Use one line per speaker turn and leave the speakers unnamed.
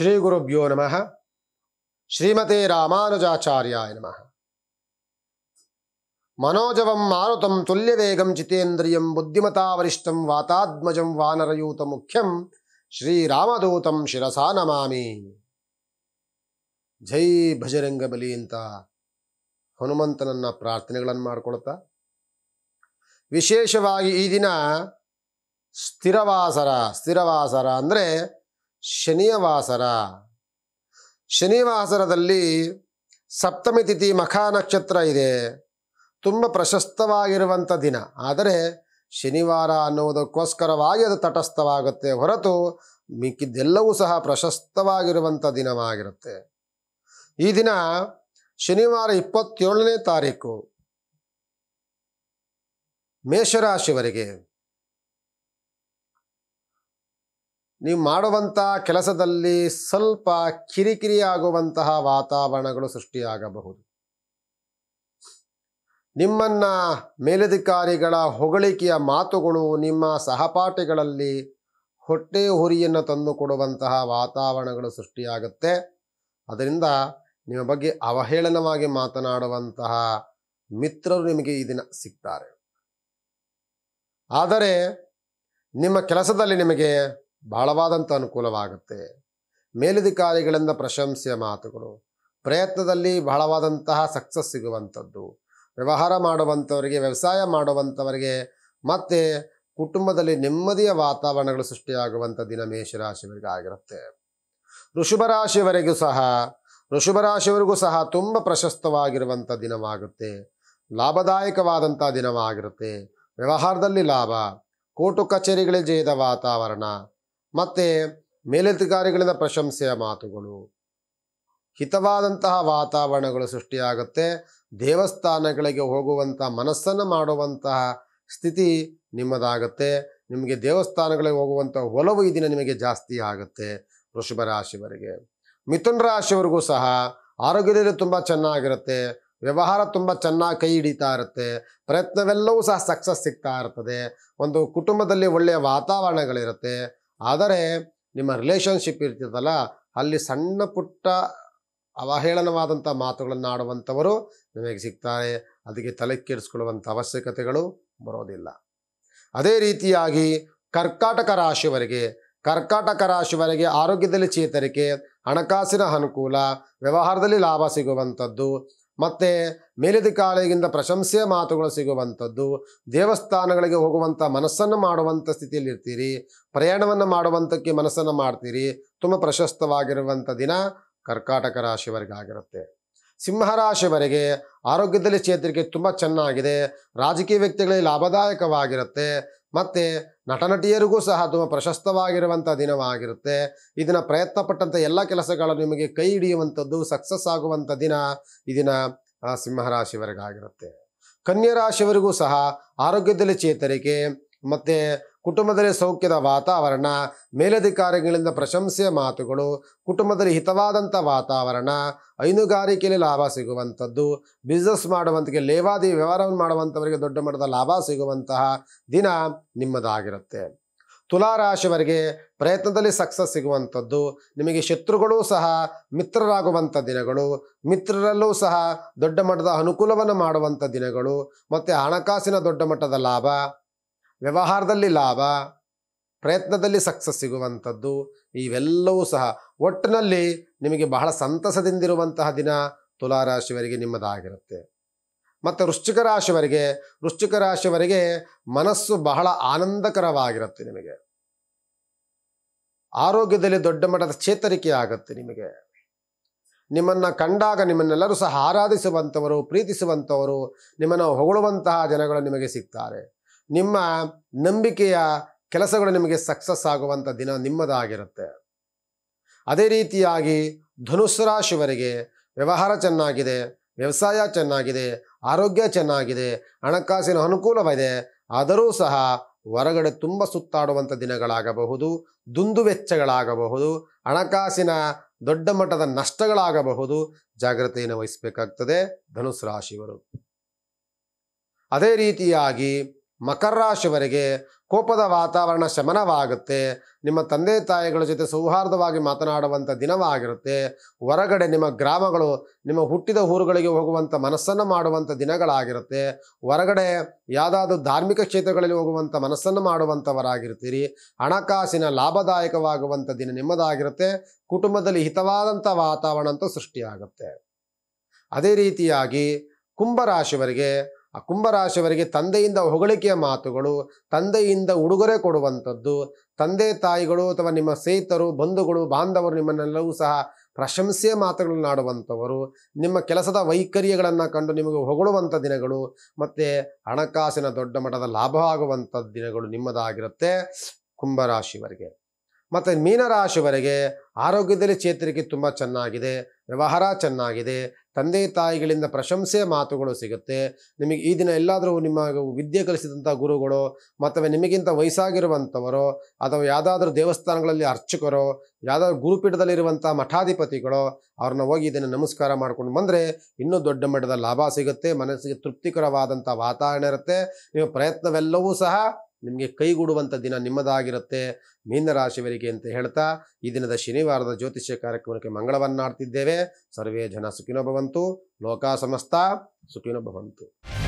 ಶ್ರೀ ಗುರುಭ್ಯೋ ನಮಃ ಶ್ರೀಮತೆ ರಾಮಾನುಜಾಚಾರ್ಯಾಯ ನಮಃ ಮನೋಜವಂ ಮಾರುತಂ ತುಲ್ಯವೇಗಂ ಚಿತೇಂದ್ರಿಯಂ ಬುದ್ಧಿಮತಾವರಿಷ್ಠಂ ವಾತಾತ್ಮಜಂ ವಾನರಯೂತ ಮುಖ್ಯಂ ಶ್ರೀರಾಮದೂತಂ ಶಿರಸಾ ನಮಾಮಿ ಜೈ ಭಜರಂಗ ಬಲಿ ಅಂತ ಹನುಮಂತನನ್ನ ಪ್ರಾರ್ಥನೆಗಳನ್ನು ಮಾಡಿಕೊಳ್ತಾ ವಿಶೇಷವಾಗಿ ಈ ದಿನ ಸ್ಥಿರವಾಸರ ಸ್ಥಿರವಾಸರ ಅಂದರೆ ಶನಿಯವಾಸರ ಶನಿವಾಸರದಲ್ಲಿ ಸಪ್ತಮಿ ತಿಥಿ ಮಖಾ ನಕ್ಷತ್ರ ಇದೆ ತುಂಬ ಪ್ರಶಸ್ತವಾಗಿರುವಂಥ ದಿನ ಆದರೆ ಶನಿವಾರ ಅನ್ನುವುದಕ್ಕೋಸ್ಕರವಾಗಿ ಅದು ತಟಸ್ಥವಾಗುತ್ತೆ ಹೊರತು ಮಿಕ್ಕಿದ್ದೆಲ್ಲವೂ ಸಹ ಪ್ರಶಸ್ತವಾಗಿರುವಂಥ ದಿನವಾಗಿರುತ್ತೆ ಈ ದಿನ ಶನಿವಾರ ಇಪ್ಪತ್ತೇಳನೇ ತಾರೀಕು ಮೇಷರಾಶಿವರಿಗೆ ನೀವು ಮಾಡುವಂಥ ಕೆಲಸದಲ್ಲಿ ಸ್ವಲ್ಪ ಕಿರಿಕಿರಿಯಾಗುವಂತಹ ವಾತಾವರಣಗಳು ಸೃಷ್ಟಿಯಾಗಬಹುದು ನಿಮ್ಮನ್ನ ಮೇಲಧಿಕಾರಿಗಳ ಹೊಗಳಿಕೆಯ ಮಾತುಗಳು ನಿಮ್ಮ ಸಹಪಾಠಿಗಳಲ್ಲಿ ಹೊಟ್ಟೆ ಹುರಿಯನ್ನು ತಂದುಕೊಡುವಂತಹ ವಾತಾವರಣಗಳು ಸೃಷ್ಟಿಯಾಗುತ್ತೆ ಅದರಿಂದ ನಿಮ್ಮ ಬಗ್ಗೆ ಅವಹೇಳನವಾಗಿ ಮಾತನಾಡುವಂತಹ ಮಿತ್ರರು ನಿಮಗೆ ಈ ದಿನ ಸಿಗ್ತಾರೆ ಆದರೆ ನಿಮ್ಮ ಕೆಲಸದಲ್ಲಿ ನಿಮಗೆ ಬಹಳವಾದಂಥ ಅನುಕೂಲವಾಗುತ್ತೆ ಮೇಲಧಿಕಾರಿಗಳಿಂದ ಪ್ರಶಂಸೆಯ ಮಾತುಗಳು ಪ್ರಯತ್ನದಲ್ಲಿ ಬಹಳವಾದಂತಹ ಸಕ್ಸಸ್ ಸಿಗುವಂಥದ್ದು ವ್ಯವಹಾರ ಮಾಡುವಂಥವರಿಗೆ ವ್ಯವಸಾಯ ಮಾಡುವಂಥವರಿಗೆ ಮತ್ತು ಕುಟುಂಬದಲ್ಲಿ ನೆಮ್ಮದಿಯ ವಾತಾವರಣಗಳು ಸೃಷ್ಟಿಯಾಗುವಂಥ ದಿನ ಮೇಷರಾಶಿಯವರಿಗೆ ಆಗಿರುತ್ತೆ ಋಷಭರಾಶಿಯವರೆಗೂ ಸಹ ಋಷಭರಾಶಿಯವರಿಗೂ ಸಹ ತುಂಬ ಪ್ರಶಸ್ತವಾಗಿರುವಂಥ ದಿನವಾಗುತ್ತೆ ಲಾಭದಾಯಕವಾದಂಥ ದಿನವಾಗಿರುತ್ತೆ ವ್ಯವಹಾರದಲ್ಲಿ ಲಾಭ ಕೋಟು ಕಚೇರಿಗಳಿಗೆ ಜಯದ ವಾತಾವರಣ ಮತ್ತು ಮೇಲಧಿಕಾರಿಗಳಿಂದ ಪ್ರಶಂಸೆಯ ಮಾತುಗಳು ಹಿತವಾದಂತಹ ವಾತಾವರಣಗಳು ಸೃಷ್ಟಿಯಾಗುತ್ತೆ ದೇವಸ್ಥಾನಗಳಿಗೆ ಹೋಗುವಂಥ ಮನಸ್ಸನ್ನು ಮಾಡುವಂತಹ ಸ್ಥಿತಿ ನಿಮ್ಮದಾಗುತ್ತೆ ನಿಮಗೆ ದೇವಸ್ಥಾನಗಳಿಗೆ ಹೋಗುವಂಥ ಒಲವು ಈ ದಿನ ನಿಮಗೆ ಜಾಸ್ತಿ ಆಗುತ್ತೆ ವೃಷಭ ರಾಶಿವರೆಗೆ ಮಿಥುನ್ ರಾಶಿವರೆಗೂ ಸಹ ಆರೋಗ್ಯದಲ್ಲಿ ತುಂಬ ಚೆನ್ನಾಗಿರುತ್ತೆ ವ್ಯವಹಾರ ತುಂಬ ಚೆನ್ನಾಗಿ ಕೈ ಹಿಡಿತಾ ಇರುತ್ತೆ ಪ್ರಯತ್ನವೆಲ್ಲವೂ ಸಹ ಸಕ್ಸಸ್ ಸಿಗ್ತಾ ಇರ್ತದೆ ಒಂದು ಕುಟುಂಬದಲ್ಲಿ ಒಳ್ಳೆಯ ವಾತಾವರಣಗಳಿರುತ್ತೆ ಆದರೆ ನಿಮ್ಮ ರಿಲೇಷನ್ಶಿಪ್ ಇರ್ತದಲ್ಲ ಅಲ್ಲಿ ಸಣ್ಣ ಪುಟ್ಟ ಅವಹೇಳನವಾದಂಥ ಮಾತುಗಳನ್ನು ಆಡುವಂಥವರು ನಿಮಗೆ ಸಿಗ್ತಾರೆ ಅದಕ್ಕೆ ತಲೆ ಕೆಡಿಸ್ಕೊಳ್ಳುವಂಥ ಅವಶ್ಯಕತೆಗಳು ಬರೋದಿಲ್ಲ ಅದೇ ರೀತಿಯಾಗಿ ಕರ್ಕಾಟಕ ರಾಶಿಯವರಿಗೆ ಕರ್ಕಾಟಕ ರಾಶಿವರಿಗೆ ಆರೋಗ್ಯದಲ್ಲಿ ಚೇತರಿಕೆ ಹಣಕಾಸಿನ ಅನುಕೂಲ ವ್ಯವಹಾರದಲ್ಲಿ ಲಾಭ ಸಿಗುವಂಥದ್ದು ಮತ್ತು ಮೇಲಿದ ಪ್ರಶಂಸೆಯ ಮಾತುಗಳು ಸಿಗುವಂಥದ್ದು ದೇವಸ್ಥಾನಗಳಿಗೆ ಹೋಗುವಂಥ ಮನಸ್ಸನ್ನು ಮಾಡುವಂಥ ಸ್ಥಿತಿಯಲ್ಲಿರ್ತೀರಿ ಪ್ರಯಾಣವನ್ನು ಮಾಡುವಂಥಕ್ಕೆ ಮನಸ್ಸನ್ನು ಮಾಡ್ತೀರಿ ತುಂಬ ಪ್ರಶಸ್ತವಾಗಿರುವಂಥ ದಿನ ಕರ್ಕಾಟಕ ರಾಶಿಯವರಿಗಾಗಿರುತ್ತೆ ಸಿಂಹರಾಶಿಯವರಿಗೆ ಆರೋಗ್ಯದಲ್ಲಿ ಚೇತರಿಕೆ ತುಂಬ ಚೆನ್ನಾಗಿದೆ ರಾಜಕೀಯ ವ್ಯಕ್ತಿಗಳಿಗೆ ಲಾಭದಾಯಕವಾಗಿರುತ್ತೆ ಮತ್ತು ನಟನಟಿಯರಿಗೂ ಸಹ ತುಂಬ ಪ್ರಶಸ್ತವಾಗಿರುವಂಥ ದಿನವಾಗಿರುತ್ತೆ ಇದನ್ನು ಪ್ರಯತ್ನಪಟ್ಟಂಥ ಎಲ್ಲ ಕೆಲಸಗಳನ್ನು ನಿಮಗೆ ಕೈ ಹಿಡಿಯುವಂಥದ್ದು ಸಕ್ಸಸ್ ಆಗುವಂಥ ದಿನ ಈ ದಿನ ಸಿಂಹರಾಶಿವರೆಗಾಗಿರುತ್ತೆ ಕನ್ಯಾರಾಶಿಯವರಿಗೂ ಸಹ ಆರೋಗ್ಯದಲ್ಲಿ ಚೇತರಿಕೆ ಮತ್ತು ಕುಟುಂಬದಲ್ಲಿ ಸೌಖ್ಯದ ವಾತಾವರಣ ಮೇಲಧಿಕಾರಿಗಳಿಂದ ಪ್ರಶಂಸೆಯ ಮಾತುಗಳು ಕುಟುಂಬದಲ್ಲಿ ಹಿತವಾದಂಥ ವಾತಾವರಣ ಹೈನುಗಾರಿಕೆಯಲ್ಲಿ ಲಾಭ ಸಿಗುವಂಥದ್ದು ಬಿಸ್ನೆಸ್ ಮಾಡುವಂಥಕ್ಕೆ ಲೇವಾದಿ ವ್ಯವಹಾರವನ್ನು ಮಾಡುವಂಥವರಿಗೆ ದೊಡ್ಡ ಮಟ್ಟದ ಲಾಭ ಸಿಗುವಂತಹ ದಿನ ನಿಮ್ಮದಾಗಿರುತ್ತೆ ತುಲಾರಾಶಿಯವರಿಗೆ ಪ್ರಯತ್ನದಲ್ಲಿ ಸಕ್ಸಸ್ ಸಿಗುವಂಥದ್ದು ನಿಮಗೆ ಶತ್ರುಗಳು ಸಹ ಮಿತ್ರರಾಗುವಂಥ ದಿನಗಳು ಮಿತ್ರರಲ್ಲೂ ಸಹ ದೊಡ್ಡ ಮಟ್ಟದ ಅನುಕೂಲವನ್ನು ಮಾಡುವಂಥ ದಿನಗಳು ಮತ್ತು ಹಣಕಾಸಿನ ದೊಡ್ಡ ಮಟ್ಟದ ಲಾಭ ವ್ಯವಹಾರದಲ್ಲಿ ಲಾಭ ಪ್ರಯತ್ನದಲ್ಲಿ ಸಕ್ಸಸ್ ಸಿಗುವಂಥದ್ದು ಇವೆಲ್ಲವೂ ಸಹ ಒಟ್ಟಿನಲ್ಲಿ ನಿಮಗೆ ಬಹಳ ಸಂತಸದಿಂದಿರುವಂತಹ ದಿನ ತುಲಾರಾಶಿಯವರಿಗೆ ನಿಮ್ಮದಾಗಿರುತ್ತೆ ಮತ್ತು ವೃಶ್ಚಿಕ ರಾಶಿಯವರಿಗೆ ವೃಶ್ಚಿಕ ರಾಶಿಯವರಿಗೆ ಮನಸ್ಸು ಬಹಳ ಆನಂದಕರವಾಗಿರುತ್ತೆ ನಿಮಗೆ ಆರೋಗ್ಯದಲ್ಲಿ ದೊಡ್ಡ ಮಟ್ಟದ ಚೇತರಿಕೆ ಆಗುತ್ತೆ ನಿಮಗೆ ನಿಮ್ಮನ್ನು ಕಂಡಾಗ ನಿಮ್ಮನ್ನೆಲ್ಲರೂ ಸಹ ಆರಾಧಿಸುವಂಥವರು ಪ್ರೀತಿಸುವಂಥವರು ನಿಮ್ಮನ್ನು ಹೊಗಳುವಂತಹ ಜನಗಳು ನಿಮಗೆ ಸಿಗ್ತಾರೆ ನಿಮ್ಮ ನಂಬಿಕೆಯ ಕೆಲಸಗಳು ನಿಮಗೆ ಸಕ್ಸಸ್ ಆಗುವಂಥ ದಿನ ನಿಮ್ಮದಾಗಿರುತ್ತೆ ಅದೇ ರೀತಿಯಾಗಿ ಧನುಸ್ರಾಶಿವರಿಗೆ ವ್ಯವಹಾರ ಚೆನ್ನಾಗಿದೆ ವ್ಯವಸಾಯ ಚೆನ್ನಾಗಿದೆ ಆರೋಗ್ಯ ಚೆನ್ನಾಗಿದೆ ಹಣಕಾಸಿನ ಅನುಕೂಲವಿದೆ ಆದರೂ ಸಹ ಹೊರಗಡೆ ತುಂಬ ಸುತ್ತಾಡುವಂಥ ದಿನಗಳಾಗಬಹುದು ದುಂದು ವೆಚ್ಚಗಳಾಗಬಹುದು ಹಣಕಾಸಿನ ದೊಡ್ಡ ಮಟ್ಟದ ನಷ್ಟಗಳಾಗಬಹುದು ಜಾಗ್ರತೆಯನ್ನು ವಹಿಸಬೇಕಾಗ್ತದೆ ಧನುಸ್ ರಾಶಿಯವರು ಅದೇ ರೀತಿಯಾಗಿ ಮಕರ ರಾಶಿವರಿಗೆ ಕೋಪದ ವಾತಾವರಣ ಶಮನವಾಗುತ್ತೆ ನಿಮ್ಮ ತಂದೆ ತಾಯಿಗಳ ಜೊತೆ ಸೌಹಾರ್ದವಾಗಿ ಮಾತನಾಡುವಂಥ ದಿನವಾಗಿರುತ್ತೆ ಹೊರಗಡೆ ನಿಮ್ಮ ಗ್ರಾಮಗಳು ನಿಮ್ಮ ಹುಟ್ಟಿದ ಊರುಗಳಿಗೆ ಹೋಗುವಂಥ ಮನಸ್ಸನ್ನು ಮಾಡುವಂಥ ದಿನಗಳಾಗಿರುತ್ತೆ ಹೊರಗಡೆ ಯಾವುದಾದ್ರೂ ಧಾರ್ಮಿಕ ಕ್ಷೇತ್ರಗಳಲ್ಲಿ ಹೋಗುವಂಥ ಮನಸ್ಸನ್ನು ಮಾಡುವಂಥವರಾಗಿರ್ತೀರಿ ಹಣಕಾಸಿನ ಲಾಭದಾಯಕವಾಗುವಂಥ ದಿನ ನಿಮ್ಮದಾಗಿರುತ್ತೆ ಕುಟುಂಬದಲ್ಲಿ ಹಿತವಾದಂಥ ವಾತಾವರಣ ಅಂತೂ ಸೃಷ್ಟಿಯಾಗುತ್ತೆ ಅದೇ ರೀತಿಯಾಗಿ ಕುಂಭರಾಶಿವರಿಗೆ ಆ ಕುಂಭರಾಶಿಯವರಿಗೆ ತಂದೆಯಿಂದ ಹೊಗಳಿಕೆಯ ಮಾತುಗಳು ತಂದೆಯಿಂದ ಉಡುಗೊರೆ ಕೊಡುವಂಥದ್ದು ತಂದೆ ತಾಯಿಗಳು ಅಥವಾ ನಿಮ್ಮ ಸ್ನೇಹಿತರು ಬಂಧುಗಳು ಬಾಂಧವರು ನಿಮ್ಮನ್ನೆಲ್ಲವೂ ಸಹ ಪ್ರಶಂಸೆಯ ಮಾತುಗಳನ್ನು ಆಡುವಂಥವರು ನಿಮ್ಮ ಕೆಲಸದ ವೈಖರಿಗಳನ್ನು ಕಂಡು ನಿಮಗೆ ಹೊಗಳುವಂಥ ದಿನಗಳು ಮತ್ತು ಹಣಕಾಸಿನ ದೊಡ್ಡ ಮಟ್ಟದ ಲಾಭ ಆಗುವಂಥ ದಿನಗಳು ನಿಮ್ಮದಾಗಿರುತ್ತೆ ಕುಂಭರಾಶಿವರಿಗೆ ಮತ್ತು ಮೀನರಾಶಿವರೆಗೆ ಆರೋಗ್ಯದಲ್ಲಿ ಚೇತರಿಕೆ ತುಂಬ ಚೆನ್ನಾಗಿದೆ ವ್ಯವಹಾರ ಚೆನ್ನಾಗಿದೆ ತಂದೆ ತಾಯಿಗಳಿಂದ ಪ್ರಶಂಸೆ ಮಾತುಗಳು ಸಿಗುತ್ತೆ ನಿಮಗೆ ಈ ದಿನ ಎಲ್ಲಾದರೂ ನಿಮ್ಮ ವಿದ್ಯೆ ಕಲಿಸಿದಂಥ ಗುರುಗಳು ಮತ್ತು ನಿಮಗಿಂತ ವಯಸ್ಸಾಗಿರುವಂಥವರು ಅಥವಾ ಯಾವುದಾದ್ರೂ ದೇವಸ್ಥಾನಗಳಲ್ಲಿ ಅರ್ಚಕರು ಯಾವುದಾದ್ರು ಗುರುಪೀಠದಲ್ಲಿರುವಂಥ ಮಠಾಧಿಪತಿಗಳು ಅವ್ರನ್ನ ಹೋಗಿ ಇದನ್ನು ನಮಸ್ಕಾರ ಮಾಡ್ಕೊಂಡು ಬಂದರೆ ಇನ್ನೂ ದೊಡ್ಡ ಮಟ್ಟದ ಲಾಭ ಸಿಗುತ್ತೆ ಮನಸ್ಸಿಗೆ ತೃಪ್ತಿಕರವಾದಂಥ ವಾತಾವರಣ ಇರುತ್ತೆ ನಿಮ್ಮ ಪ್ರಯತ್ನವೆಲ್ಲವೂ ಸಹ ನಿಮಗೆ ಕೈಗೂಡುವಂಥ ದಿನ ನಿಮ್ಮದಾಗಿರುತ್ತೆ ಮೀನರಾಶಿವರಿಗೆ ಅಂತ ಹೇಳ್ತಾ ಈ ದಿನದ ಶನಿವಾರದ ಜ್ಯೋತಿಷ್ಯ ಕಾರ್ಯಕ್ರಮಕ್ಕೆ ಮಂಗಳವನ್ನಾಡ್ತಿದ್ದೇವೆ ಸರ್ವೇ ಜನ ಸುಖಿನೋ ಭವಂತು ಲೋಕ ಸಮಸ್ತ ಸುಖಿನೋ ಭವಂತು